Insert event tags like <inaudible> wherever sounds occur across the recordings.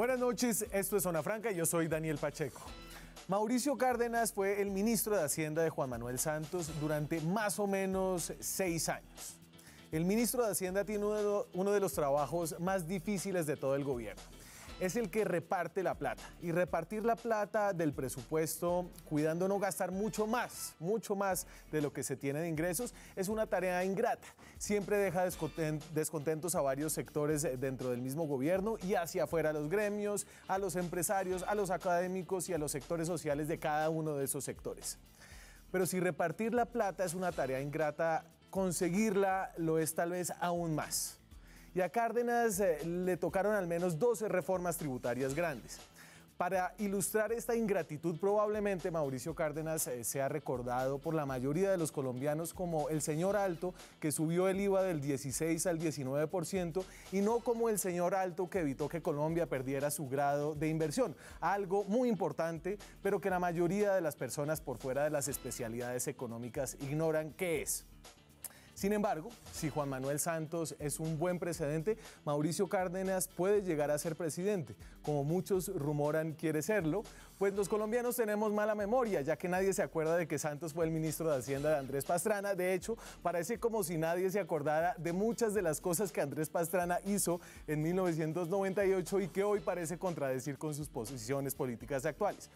Buenas noches, esto es Zona Franca, y yo soy Daniel Pacheco. Mauricio Cárdenas fue el ministro de Hacienda de Juan Manuel Santos durante más o menos seis años. El ministro de Hacienda tiene uno de los trabajos más difíciles de todo el gobierno es el que reparte la plata. Y repartir la plata del presupuesto, cuidando no gastar mucho más, mucho más de lo que se tiene de ingresos, es una tarea ingrata. Siempre deja descontentos a varios sectores eh, dentro del mismo gobierno y hacia afuera a los gremios, a los empresarios, a los académicos y a los sectores sociales de cada uno de esos sectores. Pero si repartir la plata es una tarea ingrata, conseguirla lo es tal vez aún más. Y a Cárdenas eh, le tocaron al menos 12 reformas tributarias grandes. Para ilustrar esta ingratitud, probablemente Mauricio Cárdenas eh, sea recordado por la mayoría de los colombianos como el señor alto que subió el IVA del 16 al 19% y no como el señor alto que evitó que Colombia perdiera su grado de inversión. Algo muy importante, pero que la mayoría de las personas por fuera de las especialidades económicas ignoran qué es. Sin embargo, si Juan Manuel Santos es un buen precedente, Mauricio Cárdenas puede llegar a ser presidente, como muchos rumoran quiere serlo, pues los colombianos tenemos mala memoria, ya que nadie se acuerda de que Santos fue el ministro de Hacienda de Andrés Pastrana. De hecho, parece como si nadie se acordara de muchas de las cosas que Andrés Pastrana hizo en 1998 y que hoy parece contradecir con sus posiciones políticas actuales.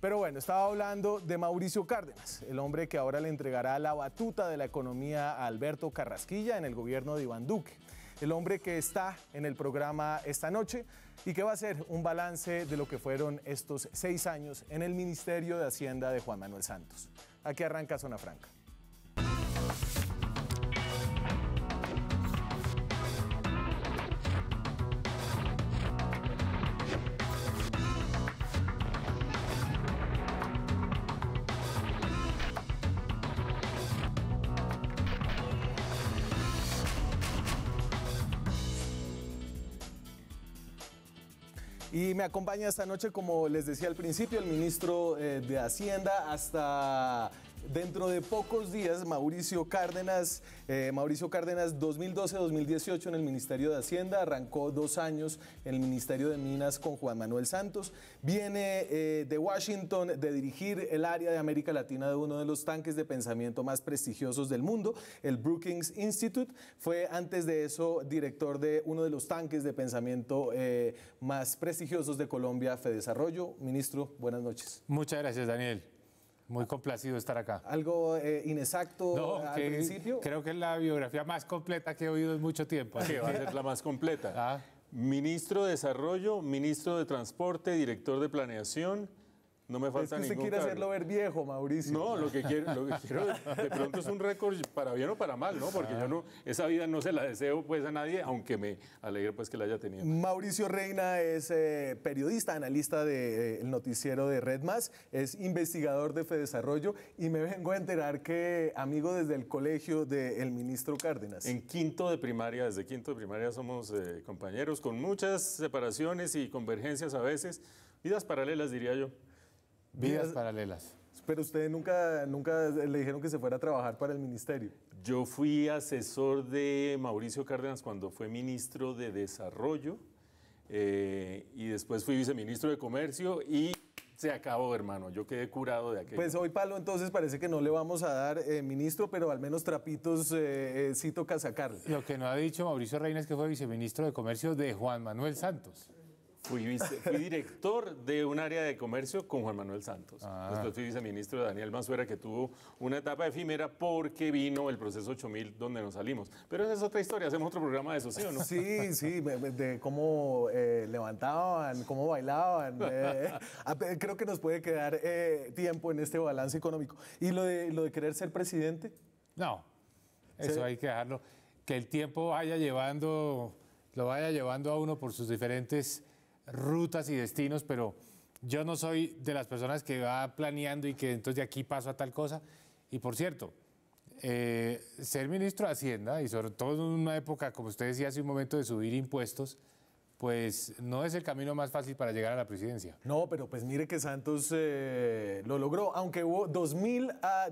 Pero bueno, estaba hablando de Mauricio Cárdenas, el hombre que ahora le entregará la batuta de la economía a Alberto Carrasquilla en el gobierno de Iván Duque. El hombre que está en el programa esta noche y que va a hacer un balance de lo que fueron estos seis años en el Ministerio de Hacienda de Juan Manuel Santos. Aquí arranca Zona Franca. me acompaña esta noche, como les decía al principio, el ministro eh, de Hacienda hasta Dentro de pocos días, Mauricio Cárdenas, eh, Mauricio Cárdenas 2012-2018 en el Ministerio de Hacienda, arrancó dos años en el Ministerio de Minas con Juan Manuel Santos, viene eh, de Washington de dirigir el área de América Latina de uno de los tanques de pensamiento más prestigiosos del mundo, el Brookings Institute, fue antes de eso director de uno de los tanques de pensamiento eh, más prestigiosos de Colombia, FEDESarrollo. Ministro, buenas noches. Muchas gracias, Daniel. Muy complacido estar acá. Algo eh, inexacto al principio. Creo que es la biografía más completa que he oído en mucho tiempo. va a ser la más completa. Ah. Ministro de Desarrollo, ministro de Transporte, director de Planeación, no me falta es que usted quiere hacerlo ver viejo, Mauricio. No, lo que quiero, lo <laughs> quiero de pronto es un récord para bien o para mal, ¿no? Porque ah. no, esa vida no se la deseo pues a nadie, aunque me alegre pues que la haya tenido. Mauricio Reina es eh, periodista, analista del eh, noticiero de Red Más, es investigador de Fedesarrollo y me vengo a enterar que amigo desde el colegio del ministro Cárdenas. En quinto de primaria, desde quinto de primaria somos eh, compañeros con muchas separaciones y convergencias a veces, vidas paralelas diría yo. Vidas paralelas. Pero ustedes nunca, nunca le dijeron que se fuera a trabajar para el ministerio. Yo fui asesor de Mauricio Cárdenas cuando fue ministro de Desarrollo eh, y después fui viceministro de Comercio y se acabó, hermano. Yo quedé curado de aquello. Pues hoy, Palo, entonces parece que no le vamos a dar eh, ministro, pero al menos trapitos eh, sí toca sacarle. Lo que no ha dicho Mauricio Reina es que fue viceministro de Comercio de Juan Manuel Santos. Fui, director de un área de comercio con Juan Manuel Santos. Ah. fui viceministro de Daniel Manzuera que tuvo una etapa efímera porque vino el proceso 8000 donde nos salimos. Pero esa es otra historia, hacemos otro programa de eso, ¿sí o no? Sí, sí, de cómo eh, levantaban, cómo bailaban. <laughs> Eh, creo que nos puede quedar eh, tiempo en este balance económico. ¿Y lo de, lo de querer ser presidente? No, eso hay que dejarlo. Que el tiempo vaya llevando, lo vaya llevando a uno por sus diferentes rutas y destinos, pero yo no soy de las personas que va planeando y que entonces de aquí paso a tal cosa. Y por cierto, eh, ser ministro de Hacienda, y sobre todo en una época, como usted decía hace un momento, de subir impuestos, pues no es el camino más fácil para llegar a la presidencia. No, pero pues mire que Santos eh, lo logró, aunque hubo 2000, a,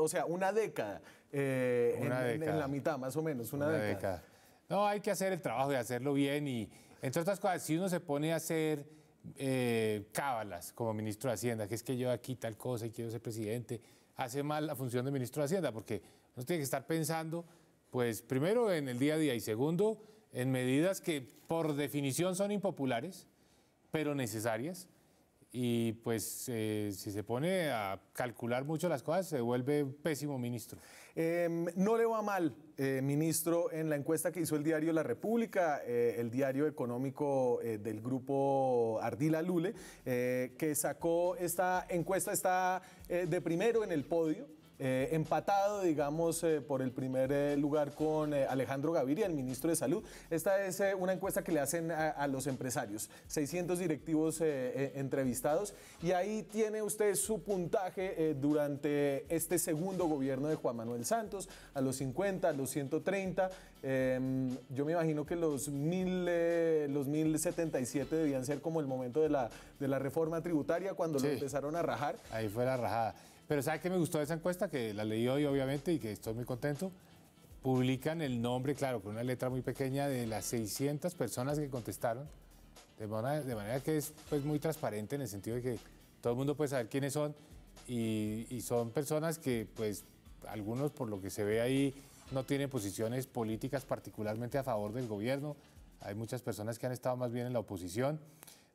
o sea, una década, eh, en, la mitad más o menos, una, década. No, hay que hacer el trabajo de hacerlo bien y, entre otras cosas, si uno se pone a hacer eh, cábalas como ministro de Hacienda, que es que yo aquí tal cosa y quiero ser presidente, hace mal la función de ministro de Hacienda, porque uno tiene que estar pensando, pues, primero en el día a día y segundo, en medidas que por definición son impopulares, pero necesarias. Y pues eh, si se pone a calcular mucho las cosas, se vuelve pésimo ministro. Em, no le va mal eh, ministro, en la encuesta que hizo el diario La República, eh, el diario económico eh, del grupo Ardila Lule, que sacó esta encuesta, está de primero en el podio eh, empatado, digamos, eh, por el primer eh, lugar con Alejandro Gaviria, el ministro de Salud. Esta es una encuesta que le hacen a, los empresarios, 600 directivos entrevistados, y ahí tiene usted su puntaje durante este segundo gobierno de Juan Manuel Santos, a los 50, a los 130. Em, yo me imagino que los, mil, los 1077 debían ser como el momento de la, de la reforma tributaria cuando lo empezaron a rajar. Ahí fue la rajada. Pero ¿sabe qué me gustó de esa encuesta? Que la leí hoy, obviamente, y que estoy muy contento. Publican el nombre, claro, con una letra muy pequeña de las 600 personas que contestaron. De manera, de manera que es pues, muy transparente en el sentido de que todo el mundo puede saber quiénes son. Y, y son personas que, pues, algunos, por lo que se ve ahí, no tienen posiciones políticas particularmente a favor del gobierno. Hay muchas personas que han estado más bien en la oposición.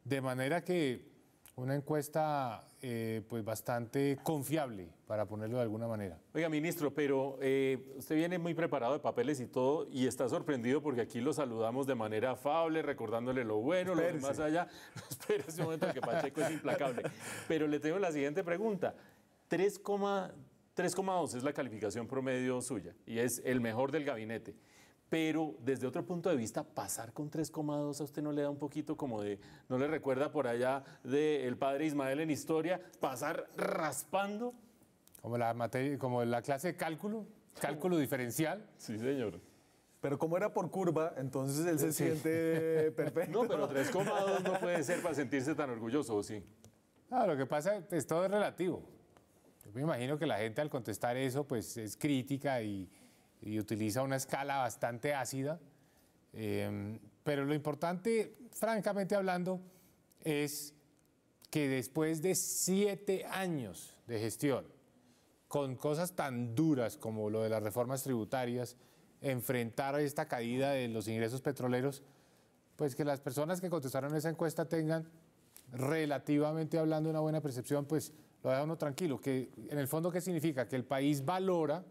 De manera que una encuesta eh, pues bastante confiable, para ponerlo de alguna manera. Oiga, ministro, pero eh, usted viene muy preparado de papeles y todo, y está sorprendido porque aquí lo saludamos de manera afable, recordándole lo bueno, lo más allá. <laughs> Espera ese momento, que Pacheco es implacable. Pero le tengo la siguiente pregunta. 3,2 es la calificación promedio suya, y es el mejor del gabinete pero desde otro punto de vista, pasar con 3,2 a usted no le da un poquito como de, no le recuerda por allá del de padre Ismael en historia, pasar raspando. Como la, materia, como la clase de cálculo, cálculo diferencial. Sí, señor. Pero como era por curva, entonces él se siente <laughs> perfecto. No, pero 3,2 no puede ser para sentirse tan orgulloso, sí? Ah, lo que pasa es todo es relativo. Yo me imagino que la gente al contestar eso, pues es crítica y, y utiliza una escala bastante ácida. Eh, pero lo importante, francamente hablando, es que después de siete años de gestión, con cosas tan duras como lo de las reformas tributarias, enfrentar esta caída de los ingresos petroleros, pues que las personas que contestaron esa encuesta tengan, relativamente hablando, una buena percepción, pues lo deja uno tranquilo. Que en el fondo, ¿qué significa? Que el país valora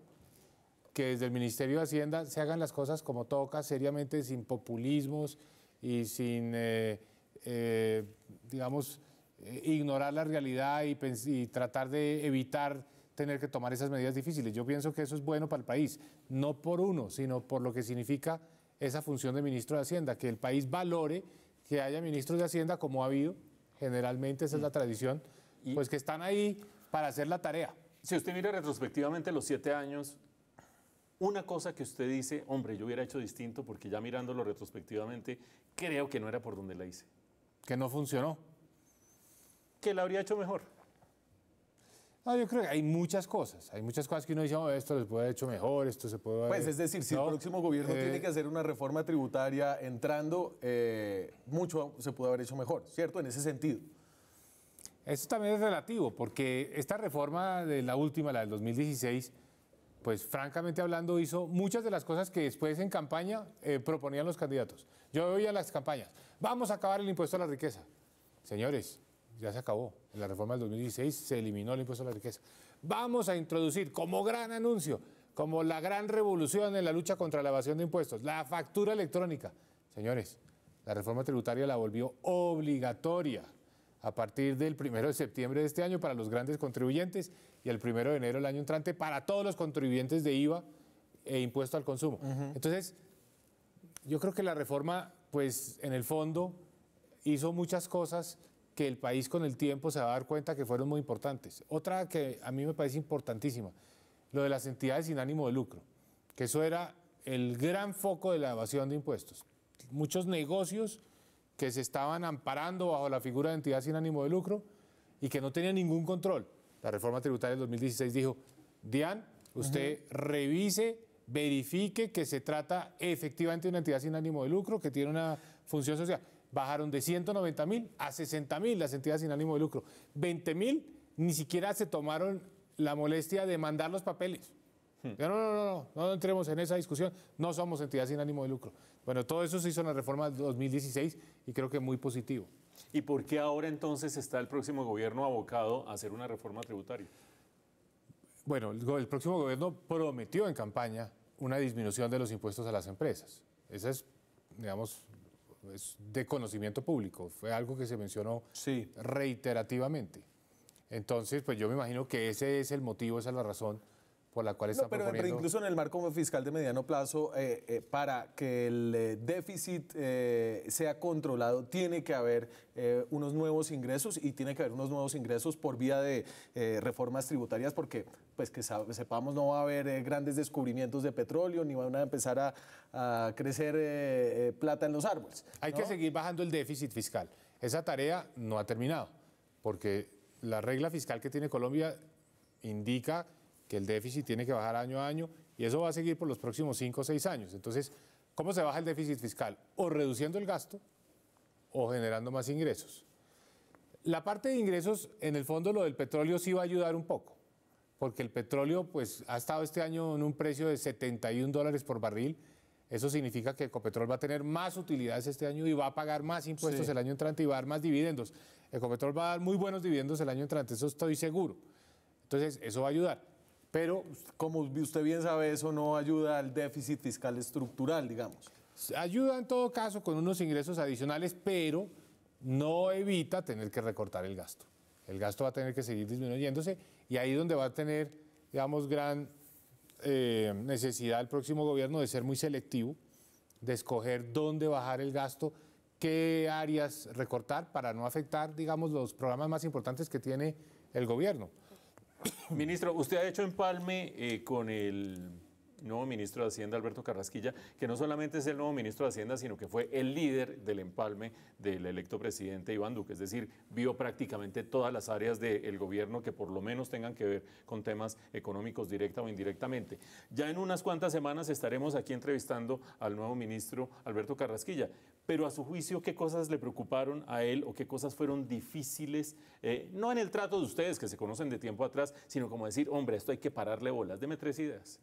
que desde el Ministerio de Hacienda se hagan las cosas como toca, seriamente, sin populismos y sin, eh, eh, digamos, eh, ignorar la realidad y, y tratar de evitar tener que tomar esas medidas difíciles. Yo pienso que eso es bueno para el país, no por uno, sino por lo que significa esa función de ministro de Hacienda, que el país valore que haya ministros de Hacienda como ha habido, generalmente esa es la mm. tradición, pues que están ahí para hacer la tarea. Si usted mira retrospectivamente los siete años una cosa que usted dice, hombre, yo hubiera hecho distinto porque ya mirándolo retrospectivamente, creo que no era por donde la hice. Que no funcionó. Que la habría hecho mejor. No, yo creo que hay muchas cosas. Hay muchas cosas que uno dice, oh, esto les puede haber hecho mejor, esto se puede. Haber... Pues es decir, si el próximo gobierno tiene eh, que hacer una reforma tributaria entrando, eh, mucho se puede haber hecho mejor, ¿cierto? En ese sentido. Eso también es relativo, porque esta reforma de la última, la del 2016, pues francamente hablando, hizo muchas de las cosas que después en campaña eh, proponían los candidatos. Yo a las campañas, vamos a acabar el impuesto a la riqueza. Señores, ya se acabó. En la reforma del 2016 se eliminó el impuesto a la riqueza. Vamos a introducir como gran anuncio, como la gran revolución en la lucha contra la evasión de impuestos, la factura electrónica. Señores, la reforma tributaria la volvió obligatoria a partir del 1 de septiembre de este año para los grandes contribuyentes y el primero de enero del año entrante para todos los contribuyentes de IVA e impuesto al consumo. Entonces, yo creo que la reforma, pues en el fondo, hizo muchas cosas que el país con el tiempo se va a dar cuenta que fueron muy importantes. Otra que a mí me parece importantísima, lo de las entidades sin ánimo de lucro, que eso era el gran foco de la evasión de impuestos. Muchos negocios que se estaban amparando bajo la figura de entidad sin ánimo de lucro y que no tenían ningún control la reforma tributaria del 2016 dijo, Dian, usted revise, verifique que se trata efectivamente de una entidad sin ánimo de lucro, que tiene una función social. Bajaron de 190 mil a 60 mil las entidades sin ánimo de lucro. 20 mil ni siquiera se tomaron la molestia de mandar los papeles. Hmm. No, no, no, no, no entremos en esa discusión, no somos entidades sin ánimo de lucro. Bueno, todo eso se hizo en la reforma del 2016 y creo que muy positivo. ¿Y por qué ahora entonces está el próximo gobierno abocado a hacer una reforma tributaria? Bueno, el, próximo gobierno prometió en campaña una disminución de los impuestos a las empresas. Esa es, digamos, es de conocimiento público. Fue algo que se mencionó reiterativamente. Entonces, pues yo me imagino que ese es el motivo, esa es la razón por la cual no, pero incluso en el marco fiscal de mediano plazo, eh, eh, para que el eh, déficit sea controlado, tiene que haber unos nuevos ingresos y tiene que haber unos nuevos ingresos por vía de reformas tributarias, porque, pues que sepamos, no va a haber grandes descubrimientos de petróleo, ni van a empezar a, crecer plata en los árboles. Hay que seguir bajando el déficit fiscal. Esa tarea no ha terminado, porque la regla fiscal que tiene Colombia indica que el déficit tiene que bajar año a año y eso va a seguir por los próximos 5 o 6 años. Entonces, ¿cómo se baja el déficit fiscal? O reduciendo el gasto o generando más ingresos. La parte de ingresos, en el fondo lo del petróleo sí va a ayudar un poco, porque el petróleo pues, ha estado este año en un precio de 71 dólares por barril. Eso significa que Ecopetrol va a tener más utilidades este año y va a pagar más impuestos el año entrante y va a dar más dividendos. Ecopetrol va a dar muy buenos dividendos el año entrante, eso estoy seguro. Entonces, eso va a ayudar. Pero, como usted bien sabe, eso no ayuda al déficit fiscal estructural, digamos. Ayuda en todo caso con unos ingresos adicionales, pero no evita tener que recortar el gasto. El gasto va a tener que seguir disminuyéndose y ahí es donde va a tener, digamos, gran eh, necesidad el próximo gobierno de ser muy selectivo, de escoger dónde bajar el gasto, qué áreas recortar para no afectar, digamos, los programas más importantes que tiene el gobierno. Ministro, usted ha hecho empalme eh, con el nuevo ministro de Hacienda, Alberto Carrasquilla, que no solamente es el nuevo ministro de Hacienda, sino que fue el líder del empalme del electo presidente Iván Duque, es decir, vio prácticamente todas las áreas del gobierno que por lo menos tengan que ver con temas económicos directa o indirectamente. Ya en unas cuantas semanas estaremos aquí entrevistando al nuevo ministro Alberto Carrasquilla, pero a su juicio, ¿qué cosas le preocuparon a él o qué cosas fueron difíciles? Eh, no en el trato de ustedes, que se conocen de tiempo atrás, sino como decir, hombre, esto hay que pararle bolas. de tres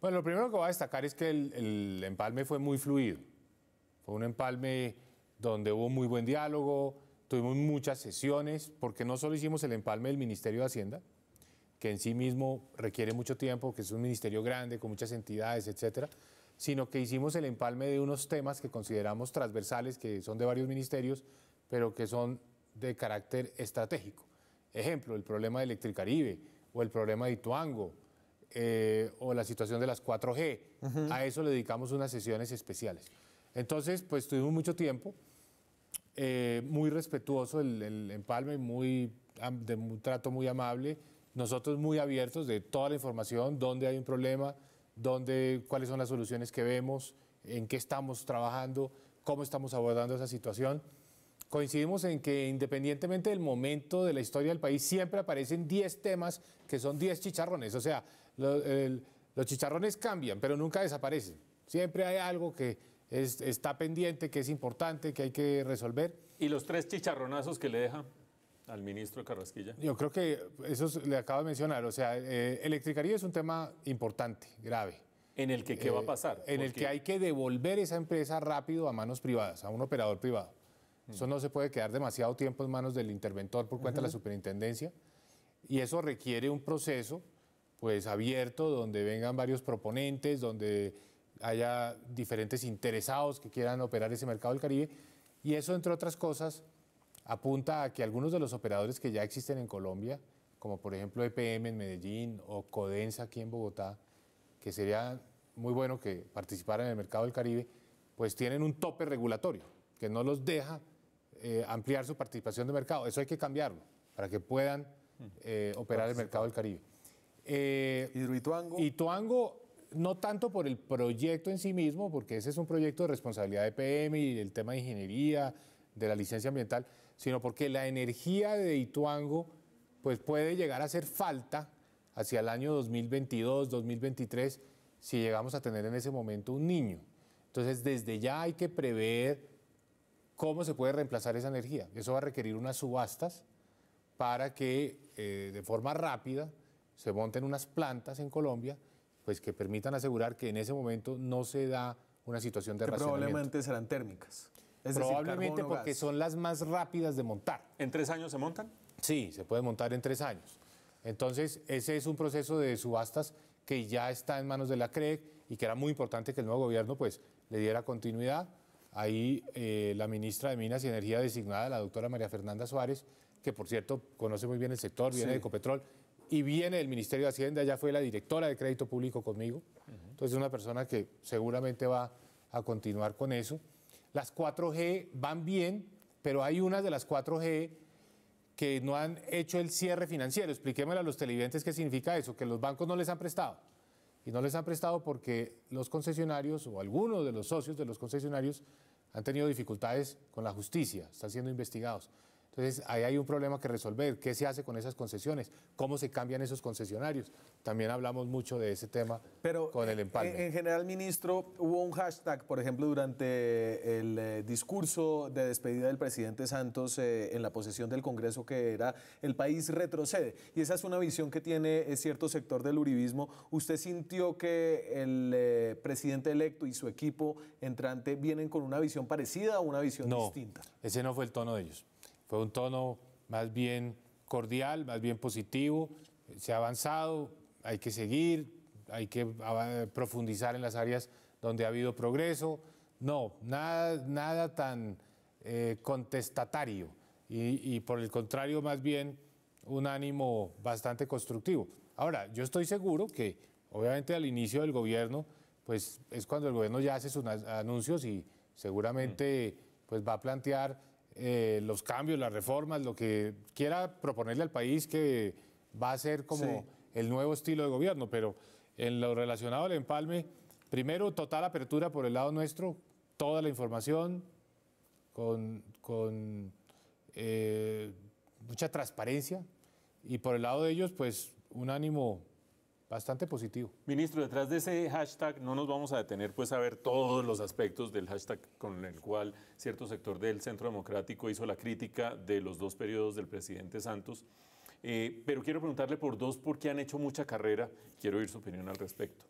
Bueno, lo primero que voy a destacar es que el, el empalme fue muy fluido. Fue un empalme donde hubo muy buen diálogo, tuvimos muchas sesiones, porque no solo hicimos el empalme del Ministerio de Hacienda, que en sí mismo requiere mucho tiempo, que es un ministerio grande, con muchas entidades, etcétera, sino que hicimos el empalme de unos temas que consideramos transversales, que son de varios ministerios, pero que son de carácter estratégico. Ejemplo, el problema de Electricaribe o el problema de Ituango eh, o la situación de las 4G. A eso le dedicamos unas sesiones especiales. Entonces, pues tuvimos mucho tiempo, eh, muy respetuoso el, empalme, muy, de un trato muy amable, nosotros muy abiertos de toda la información, dónde hay un problema, cuáles son las soluciones que vemos, en qué estamos trabajando, cómo estamos abordando esa situación. Coincidimos en que independientemente del momento de la historia del país, siempre aparecen 10 temas que son 10 chicharrones. O sea, los chicharrones cambian, pero nunca desaparecen. Siempre hay algo que está pendiente, que es importante, que hay que resolver. ¿Y los tres chicharronazos que le dejan? al ministro Carrasquilla? Yo creo que eso le acabo de mencionar. O sea, eh, es un tema importante, grave. ¿En el que qué va a eh, pasar? En el que hay que devolver esa empresa rápido a manos privadas, a un operador privado. Mm. Eso no se puede quedar demasiado tiempo en manos del interventor por cuenta de la superintendencia. Y eso requiere un proceso pues abierto, donde vengan varios proponentes, donde haya diferentes interesados que quieran operar ese mercado del Caribe. Y eso, entre otras cosas, apunta a que algunos de los operadores que ya existen en Colombia, como por ejemplo EPM en Medellín o Codensa aquí en Bogotá, que sería muy bueno que participaran en el mercado del Caribe, pues tienen un tope regulatorio que no los deja eh, ampliar su participación de mercado. Eso hay que cambiarlo para que puedan eh, mm. operar el mercado del Caribe. Eh, Y Ituango, no tanto por el proyecto en sí mismo, porque ese es un proyecto de responsabilidad de EPM y el tema de ingeniería, de la licencia ambiental, sino porque la energía de Ituango pues puede llegar a hacer falta hacia el año 2022, 2023, si llegamos a tener en ese momento un niño. Entonces, desde ya hay que prever cómo se puede reemplazar esa energía. Eso va a requerir unas subastas para que eh, de forma rápida se monten unas plantas en Colombia pues que permitan asegurar que en ese momento no se da una situación de que Probablemente serán térmicas. Probablemente porque son las más rápidas de montar. ¿En tres años se montan? Sí, se puede montar en tres años. Entonces, ese es un proceso de subastas que ya está en manos de la CREC y que era muy importante que el nuevo gobierno pues, le diera continuidad. Ahí eh, la ministra de Minas y Energía designada, la doctora María Fernanda Suárez, que por cierto conoce muy bien el sector, viene de Ecopetrol y viene del Ministerio de Hacienda, ya fue la directora de crédito público conmigo. Entonces, es una persona que seguramente va a continuar con eso. Las 4G van bien, pero hay unas de las 4G que no han hecho el cierre financiero. Expliquémosle a los televidentes qué significa eso, que los bancos no les han prestado. Y no les han prestado porque los concesionarios o algunos de los socios de los concesionarios han tenido dificultades con la justicia, están siendo investigados. Entonces, ahí hay un problema que resolver. ¿Qué se hace con esas concesiones? ¿Cómo se cambian esos concesionarios? También hablamos mucho de ese tema con el eh, empalme. En, general, ministro, hubo un hashtag, por ejemplo, durante el eh, discurso de despedida del presidente Santos eh, en la posesión del Congreso, que era el país retrocede. Y esa es una visión que tiene cierto sector del uribismo. ¿Usted sintió que el presidente electo y su equipo entrante vienen con una visión parecida o una visión distinta? Ese no fue el tono de ellos. Fue un tono más bien cordial, más bien positivo. Se ha avanzado, hay que seguir, hay que profundizar en las áreas donde ha habido progreso. No, nada, nada tan eh, contestatario y, y por el contrario, más bien un ánimo bastante constructivo. Ahora, yo estoy seguro que obviamente al inicio del gobierno, pues es cuando el gobierno ya hace sus anuncios y seguramente mm. pues va a plantear eh, los cambios, las reformas, lo que quiera proponerle al país que va a ser como el nuevo estilo de gobierno, pero en lo relacionado al empalme, primero, total apertura por el lado nuestro, toda la información, con, eh, mucha transparencia, y por el lado de ellos, pues un ánimo bastante positivo. Ministro, detrás de ese hashtag no nos vamos a detener pues a ver todos los aspectos del hashtag con el cual cierto sector del Centro Democrático hizo la crítica de los dos periodos del presidente Santos, eh, pero quiero preguntarle por dos porque han hecho mucha carrera, quiero oír su opinión al respecto.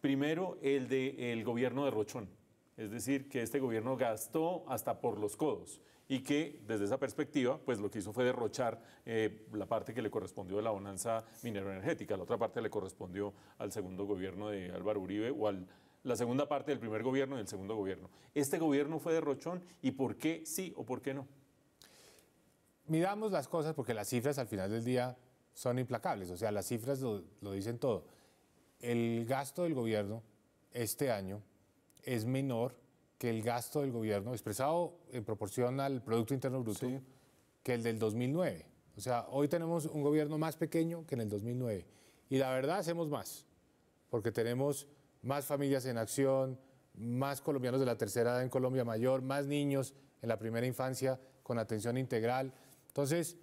Primero, el del gobierno de Rochón es decir, que este gobierno gastó hasta por los codos y que desde esa perspectiva, pues lo que hizo fue derrochar eh, la parte que le correspondió de la bonanza minero-energética, la otra parte le correspondió al segundo gobierno de Álvaro Uribe o al la segunda parte del primer gobierno y del segundo gobierno. ¿Este gobierno fue derrochón y por qué sí o por qué no? Miramos las cosas porque las cifras al final del día son implacables, o sea, las cifras lo dicen todo. El gasto del gobierno este año es menor que el gasto del gobierno, expresado en proporción al Producto Interno Bruto, que el del 2009. O sea, hoy tenemos un gobierno más pequeño que en el 2009. Y la verdad hacemos más, porque tenemos más familias en acción, más colombianos de la tercera edad en Colombia Mayor, más niños en la primera infancia con atención integral. Entonces,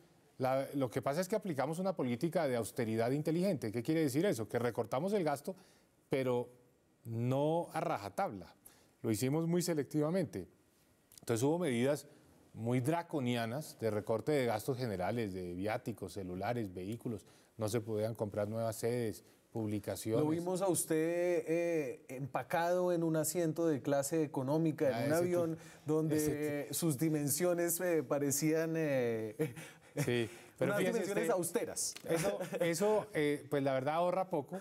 lo que pasa es que aplicamos una política de austeridad inteligente. ¿Qué quiere decir eso? Que recortamos el gasto, pero no a rajatabla, lo hicimos muy selectivamente. Entonces hubo medidas muy draconianas de recorte de gastos generales, de viáticos, celulares, vehículos, no se podían comprar nuevas sedes, publicaciones. Lo vimos a usted eh, empacado en un asiento de clase económica, en ah, un avión donde sus dimensiones eh, parecían... Eh, sí, <laughs> pero unas dimensiones austeras. eso pues la verdad ahorra poco,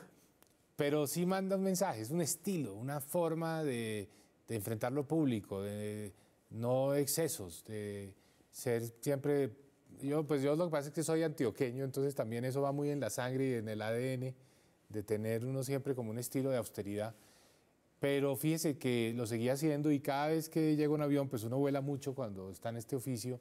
pero sí manda un mensaje, es un estilo, una forma de, enfrentar lo público, de no excesos, de ser siempre... Yo, pues yo lo que pasa es que soy antioqueño, entonces también eso va muy en la sangre y en el ADN, de tener uno siempre como un estilo de austeridad. Pero fíjese que lo seguía haciendo y cada vez que llega un avión, pues uno vuela mucho cuando está en este oficio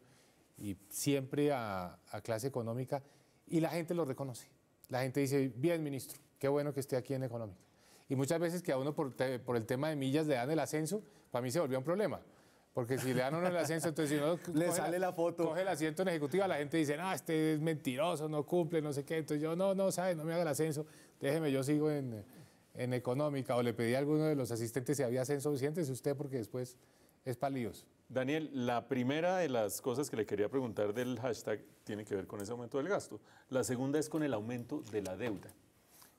y siempre a clase económica y la gente lo reconoce. La gente dice, bien ministro, qué bueno que esté aquí en Económica. Y muchas veces que a uno por, el tema de millas le dan el ascenso, para mí se volvió un problema. Porque si le dan uno el ascenso, entonces si uno <laughs> le sale foto. Coge el asiento en ejecutiva, la gente dice, no, este es mentiroso, no cumple, no sé qué. Entonces yo, no, no, sabe, no me haga el ascenso, déjeme, yo sigo en, económica. O le pedí a alguno de los asistentes si había ascenso, pues, siéntese usted porque después es palidos? Daniel, la primera de las cosas que le quería preguntar del hashtag tiene que ver con ese aumento del gasto. La segunda es con el aumento de la deuda.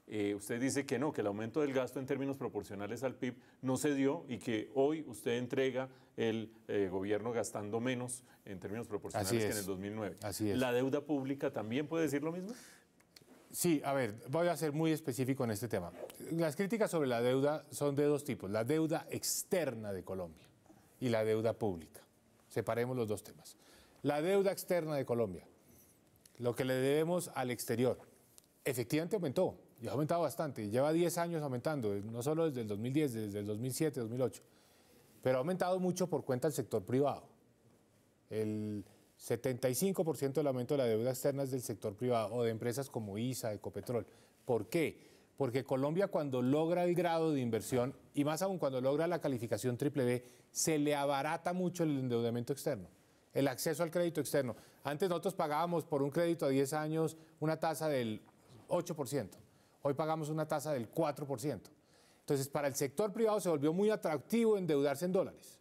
Eh, usted dice que no, que el aumento del gasto en términos proporcionales al PIB no se dio y que hoy usted entrega el eh, gobierno gastando menos en términos proporcionales que en el 2009. Así es. ¿La deuda pública también puede decir lo mismo? Sí, a ver, voy a ser muy específico en este tema. Las críticas sobre la deuda son de dos tipos, la deuda externa de Colombia y la deuda pública. Separemos los dos temas. La deuda externa de Colombia, lo que le debemos al exterior, efectivamente aumentó, y ha aumentado bastante, lleva 10 años aumentando, no solo desde el 2010, desde el 2007, 2008, pero ha aumentado mucho por cuenta del sector privado. El 75% del aumento de la deuda externa es del sector privado o de empresas como ISA, Ecopetrol. ¿Por qué? Porque Colombia cuando logra el grado de inversión y más aún cuando logra la calificación triple B, se le abarata mucho el endeudamiento externo el acceso al crédito externo. Antes nosotros pagábamos por un crédito a 10 años una tasa del 8%. Hoy pagamos una tasa del 4%. Entonces, para el sector privado se volvió muy atractivo endeudarse en dólares.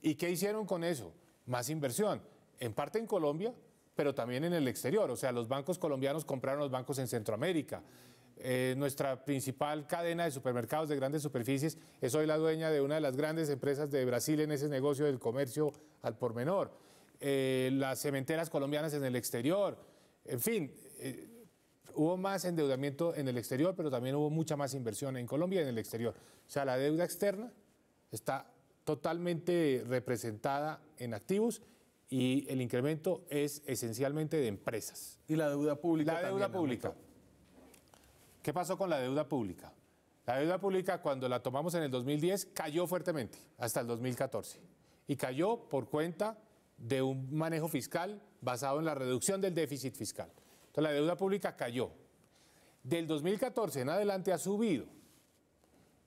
¿Y qué hicieron con eso? Más inversión, en parte en Colombia, pero también en el exterior. O sea, los bancos colombianos compraron los bancos en Centroamérica. Eh, nuestra principal cadena de supermercados de grandes superficies es hoy la dueña de una de las grandes empresas de Brasil en ese negocio del comercio al por menor. Eh, las cementeras colombianas en el exterior. En fin, eh, hubo más endeudamiento en el exterior, pero también hubo mucha más inversión en Colombia y en el exterior. O sea, la deuda externa está totalmente representada en activos y el incremento es esencialmente de empresas. ¿Y la deuda pública? La deuda pública. ¿Qué pasó con la deuda pública? La deuda pública cuando la tomamos en el 2010 cayó fuertemente hasta el 2014 y cayó por cuenta de un manejo fiscal basado en la reducción del déficit fiscal. Entonces la deuda pública cayó. Del 2014 en adelante ha subido,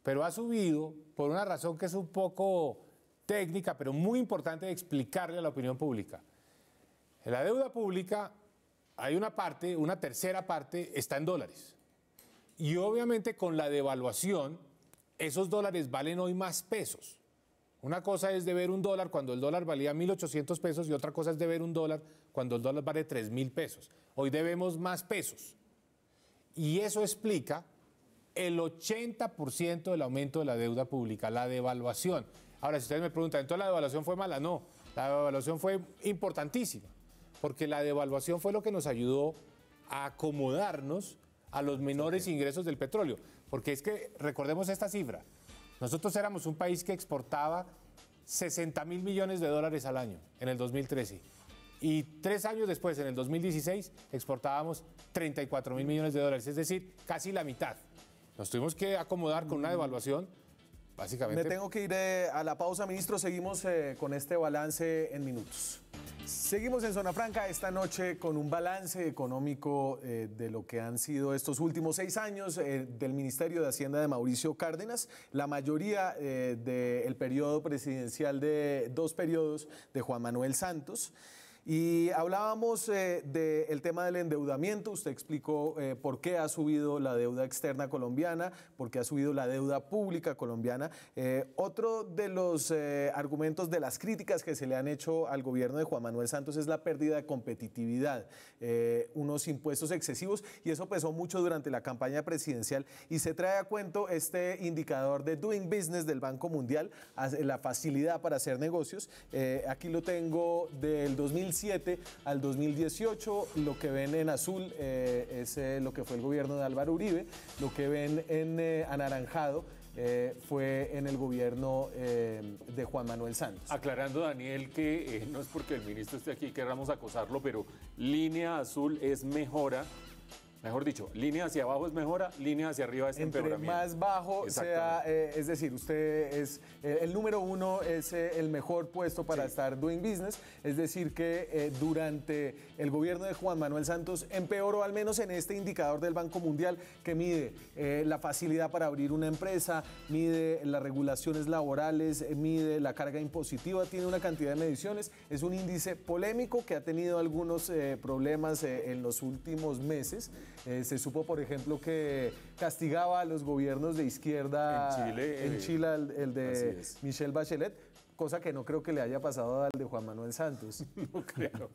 pero ha subido por una razón que es un poco técnica, pero muy importante de explicarle a la opinión pública. En la deuda pública hay una parte, una tercera parte está en dólares. Y obviamente con la devaluación, esos dólares valen hoy más pesos. Una cosa es deber un dólar cuando el dólar valía 1.800 pesos y otra cosa es deber un dólar cuando el dólar vale 3 mil pesos. Hoy debemos más pesos. Y eso explica el 80% del aumento de la deuda pública, la devaluación. Ahora, si ustedes me preguntan, ¿entonces la devaluación fue mala? No, la devaluación fue importantísima, porque la devaluación fue lo que nos ayudó a acomodarnos a los menores ingresos del petróleo. Porque es que, recordemos esta cifra, nosotros éramos un país que exportaba 60 mil millones de dólares al año en el 2013 y tres años después, en el 2016, exportábamos 34 mil millones de dólares, es decir, casi la mitad. Nos tuvimos que acomodar con una devaluación básicamente. Me tengo que ir eh, a la pausa, ministro. Seguimos eh, con este balance en minutos. Seguimos en Zona Franca esta noche con un balance económico eh, de lo que han sido estos últimos seis años del Ministerio de Hacienda de Mauricio Cárdenas, la mayoría del periodo presidencial de dos periodos de Juan Manuel Santos. Y hablábamos eh, del tema del endeudamiento, usted explicó eh, por qué ha subido la deuda externa colombiana, por qué ha subido la deuda pública colombiana. Eh, otro de los argumentos de las críticas que se le han hecho al gobierno de Juan Manuel Santos es la pérdida de competitividad, unos impuestos excesivos, y eso pesó mucho durante la campaña presidencial. Y se trae a cuento este indicador de Doing Business del Banco Mundial, la facilidad para hacer negocios. aquí lo tengo del 2000 al 2018. Lo que ven en azul eh, es eh, lo que fue el gobierno de Álvaro Uribe. Lo que ven en eh, anaranjado fue en el gobierno de Juan Manuel Santos. Aclarando, Daniel, que no es porque el ministro esté aquí queramos acosarlo, pero línea azul es mejora Mejor dicho, línea hacia abajo es mejora, línea hacia arriba es Entre más bajo sea, eh, es decir, usted es eh, el número uno, es eh, el mejor puesto para estar doing business. Es decir, que durante el gobierno de Juan Manuel Santos empeoró, al menos en este indicador del Banco Mundial, que mide la facilidad para abrir una empresa, mide las regulaciones laborales, mide la carga impositiva, tiene una cantidad de mediciones. Es un índice polémico que ha tenido algunos problemas en los últimos meses. Eh, se supo, por ejemplo, que castigaba a los gobiernos de izquierda en Chile, el, de Michelle Bachelet, cosa que no creo que le haya pasado al de Juan Manuel Santos. <laughs> No creo.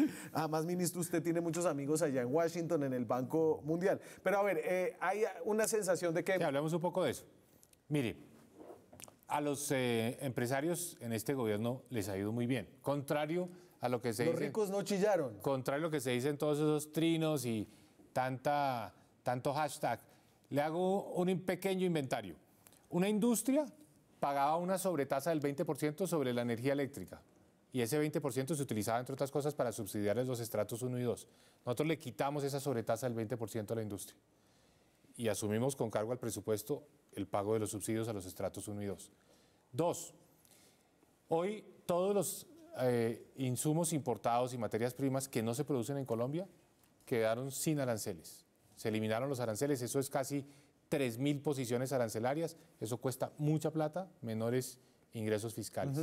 <laughs> Además, ministro, usted tiene muchos amigos allá en Washington, en el Banco Mundial. Pero a ver, eh, hay una sensación de que... Ya, hablamos un poco de eso. Mire, a los eh, empresarios en este gobierno les ha ido muy bien. Contrario a lo que se dice... Los ricos no chillaron. Contrario a lo que se dice en todos esos trinos y tanta, tanto hashtag. Le hago un pequeño inventario. Una industria pagaba una sobretasa del 20% sobre la energía eléctrica y ese 20% se utilizaba, entre otras cosas, para subsidiar los estratos 1 y 2. Nosotros le quitamos esa sobretasa del 20% a la industria y asumimos con cargo al presupuesto el pago de los subsidios a los estratos 1 y 2. Dos, hoy todos los eh, insumos importados y materias primas que no se producen en Colombia quedaron sin aranceles. Se eliminaron los aranceles, eso es casi 3.000 posiciones arancelarias, eso cuesta mucha plata, menores ingresos fiscales.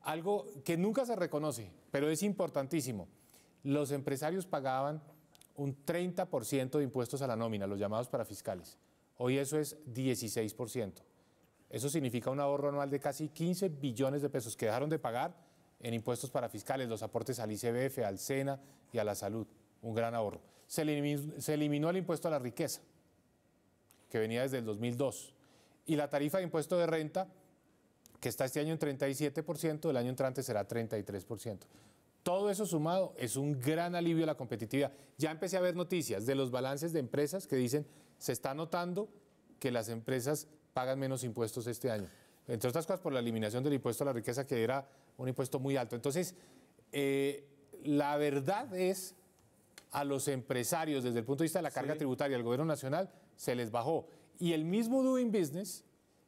Algo que nunca se reconoce, pero es importantísimo. Los empresarios pagaban un 30% de impuestos a la nómina, los llamados para fiscales, Hoy eso es 16%. Eso significa un ahorro anual de casi 15 billones de pesos que dejaron de pagar en impuestos para fiscales, los aportes al ICBF, al SENA y a la salud un gran ahorro. Se eliminó, el impuesto a la riqueza, que venía desde el 2002, y la tarifa de impuesto de renta, que está este año en 37%, el año entrante será 33%. Todo eso sumado es un gran alivio a la competitividad. Ya empecé a ver noticias de los balances de empresas que dicen se está notando que las empresas pagan menos impuestos este año. Entre otras cosas por la eliminación del impuesto a la riqueza que era un impuesto muy alto. Entonces, eh, la verdad es a los empresarios desde el punto de vista de la carga tributaria al gobierno nacional se les bajó. Y el mismo Doing Business,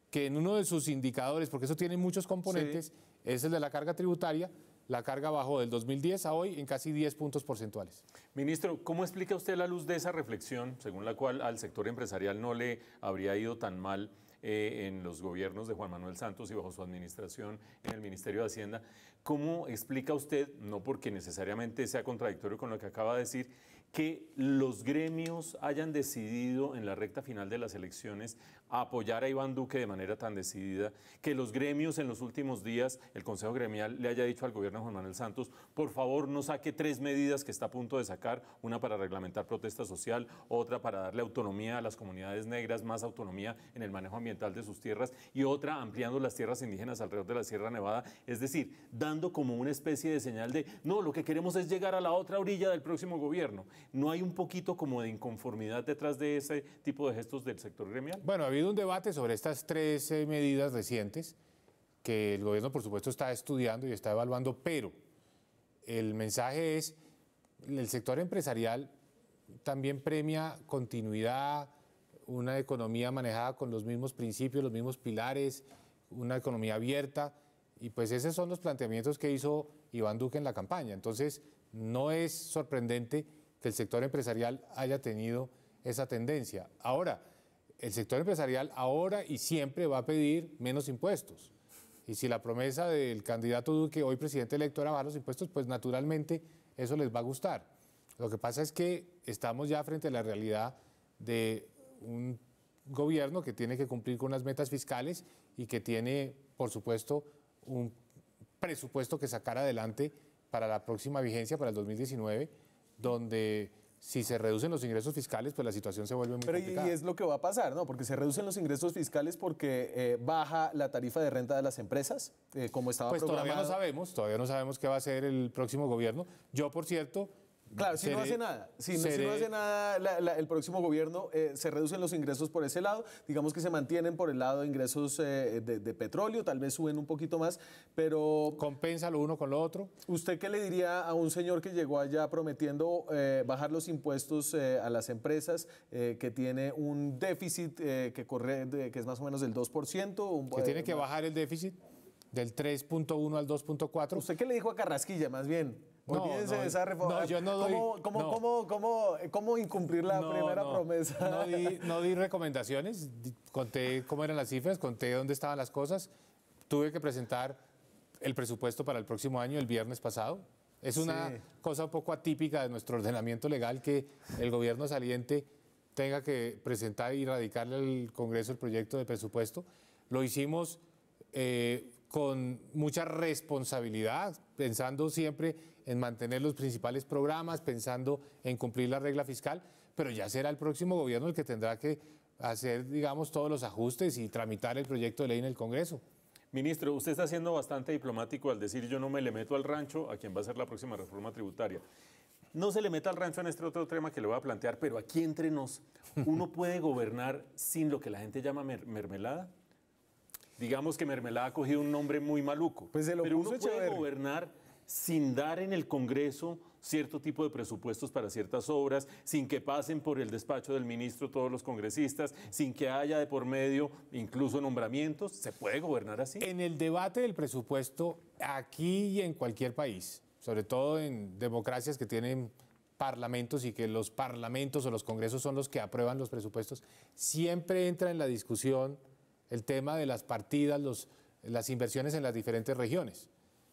que en uno de sus indicadores, porque eso tiene muchos componentes, es el de la carga tributaria, la carga bajó del 2010 a hoy en casi 10 puntos porcentuales. Ministro, ¿cómo explica usted la luz de esa reflexión, según la cual al sector empresarial no le habría ido tan mal? Eh, en los gobiernos de Juan Manuel Santos y bajo su administración en el Ministerio de Hacienda. ¿Cómo explica usted, no porque necesariamente sea contradictorio con lo que acaba de decir, que los gremios hayan decidido en la recta final de las elecciones apoyar a Iván Duque de manera tan decidida, que los gremios en los últimos días, el Consejo Gremial le haya dicho al gobierno de Juan Manuel Santos, por favor no saque tres medidas que está a punto de sacar, una para reglamentar protesta social, otra para darle autonomía a las comunidades negras, más autonomía en el manejo ambiental de sus tierras y otra ampliando las tierras indígenas alrededor de la Sierra Nevada, es decir, dando como una especie de señal de, no, lo que queremos es llegar a la otra orilla del próximo gobierno. ¿No hay un poquito como de inconformidad detrás de ese tipo de gestos del sector gremial? Bueno, ha habido un debate sobre estas tres eh, medidas recientes que el gobierno, por supuesto, está estudiando y está evaluando, pero el mensaje es, el sector empresarial también premia continuidad, una economía manejada con los mismos principios, los mismos pilares, una economía abierta. Y pues esos son los planteamientos que hizo Iván Duque en la campaña. Entonces, no es sorprendente el sector empresarial haya tenido esa tendencia. Ahora, el sector empresarial ahora y siempre va a pedir menos impuestos. Y si la promesa del candidato Duque, hoy presidente electo, era bajar los impuestos, pues naturalmente eso les va a gustar. Lo que pasa es que estamos ya frente a la realidad de un gobierno que tiene que cumplir con las metas fiscales y que tiene, por supuesto, un presupuesto que sacar adelante para la próxima vigencia, para el 2019 donde si se reducen los ingresos fiscales, pues la situación se vuelve muy Pero Y es lo que va a pasar, ¿no? Porque se reducen los ingresos fiscales porque eh, baja la tarifa de renta de las empresas, eh, como estaba pues todavía no sabemos, todavía no sabemos qué va a hacer el próximo gobierno. Yo, por cierto, Claro, si no hace nada, si no, hace nada el próximo gobierno, eh, se reducen los ingresos por ese lado, digamos que se mantienen por el lado de ingresos eh, de, petróleo, tal vez suben un poquito más, pero... Compensa lo uno con lo otro. ¿Usted qué le diría a un señor que llegó allá prometiendo eh, bajar los impuestos a las empresas, que tiene un déficit que, corre, que es más o menos del 2%? ¿Que tiene que bajar el déficit del 3.1 al 2.4? ¿Usted qué le dijo a Carrasquilla más bien? No, esa reforma. yo no ¿Cómo, cómo, cómo, incumplir la primera promesa? No di, <laughs> recomendaciones, conté cómo eran las cifras, conté dónde estaban las cosas. Tuve que presentar el presupuesto para el próximo año el viernes pasado. Es una cosa un poco atípica de nuestro ordenamiento legal que el gobierno saliente tenga que presentar y radicarle al Congreso el proyecto de presupuesto. Lo hicimos eh, con mucha responsabilidad, pensando siempre en mantener los principales programas, pensando en cumplir la regla fiscal, pero ya será el próximo gobierno el que tendrá que hacer, digamos, todos los ajustes y tramitar el proyecto de ley en el Congreso. Ministro, usted está siendo bastante diplomático al decir yo no me le meto al rancho a quien va a ser la próxima reforma tributaria. No se le meta al rancho en este otro tema que le voy a plantear, pero aquí entre nos, ¿uno <laughs> puede gobernar sin lo que la gente llama mermelada? Digamos que mermelada ha cogido un nombre muy maluco, pues lo pero uno puede gobernar sin dar en el Congreso cierto tipo de presupuestos para ciertas obras, sin que pasen por el despacho del ministro todos los congresistas, sin que haya de por medio incluso nombramientos, ¿se puede gobernar así? En el debate del presupuesto, aquí y en cualquier país, sobre todo en democracias que tienen parlamentos y que los parlamentos o los congresos son los que aprueban los presupuestos, siempre entra en la discusión el tema de las partidas, las inversiones en las diferentes regiones.